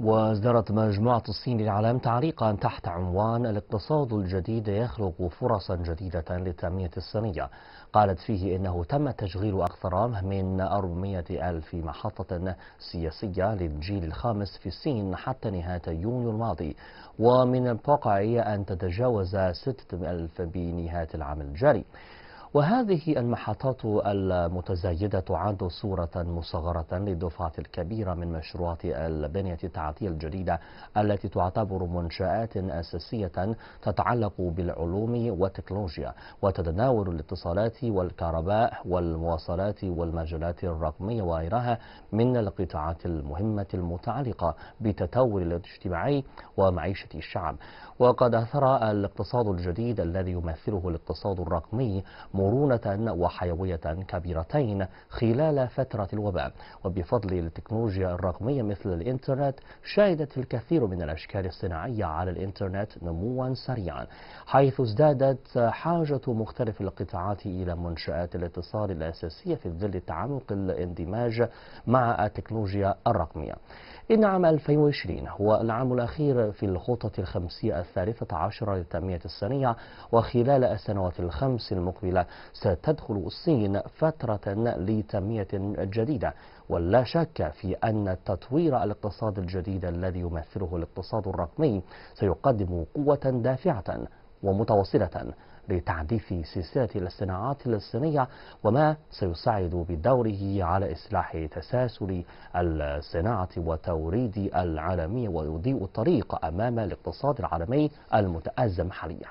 وأصدرت مجموعة الصين للإعلام تعليقا تحت عنوان الاقتصاد الجديد يخلق فرصا جديدة للتنمية الصينية قالت فيه إنه تم تشغيل أكثر من 400 ألف محطة سياسية للجيل الخامس في الصين حتى نهاية يونيو الماضي ومن الواقع أن تتجاوز 6 ألف بنهاية العام الجاري وهذه المحطات المتزايدة تعد صورة مصغرة للدفعة الكبيرة من مشروعات البنية التحتية الجديدة التي تعتبر منشآت أساسية تتعلق بالعلوم والتكنولوجيا وتتناول الاتصالات والكهرباء والمواصلات والمجالات الرقمية وغيرها من القطاعات المهمة المتعلقة بتطور الاجتماعي ومعيشة الشعب وقد أثر الاقتصاد الجديد الذي يمثله الاقتصاد الرقمي مرونة وحيوية كبيرتين خلال فترة الوباء وبفضل التكنولوجيا الرقمية مثل الإنترنت شهدت الكثير من الأشكال الصناعية على الإنترنت نموا سريعا حيث ازدادت حاجة مختلف القطاعات إلى منشآت الاتصال الأساسية في ظل تعمق الاندماج مع التكنولوجيا الرقمية إن عام 2020 هو العام الأخير في الخطة الخمسية الثالثة عشرة للتنمية الصينية وخلال السنوات الخمس المقبلة ستدخل الصين فترة لتنمية جديدة ولا شك في أن تطوير الاقتصاد الجديد الذي يمثله الاقتصاد الرقمي سيقدم قوة دافعة ومتواصلة لتعريف سلسلة الصناعات الصينية وما سيساعد بدوره على إصلاح تسلسل الصناعة وتوريد العالمية ويضيء الطريق أمام الاقتصاد العالمي المتأزم حاليا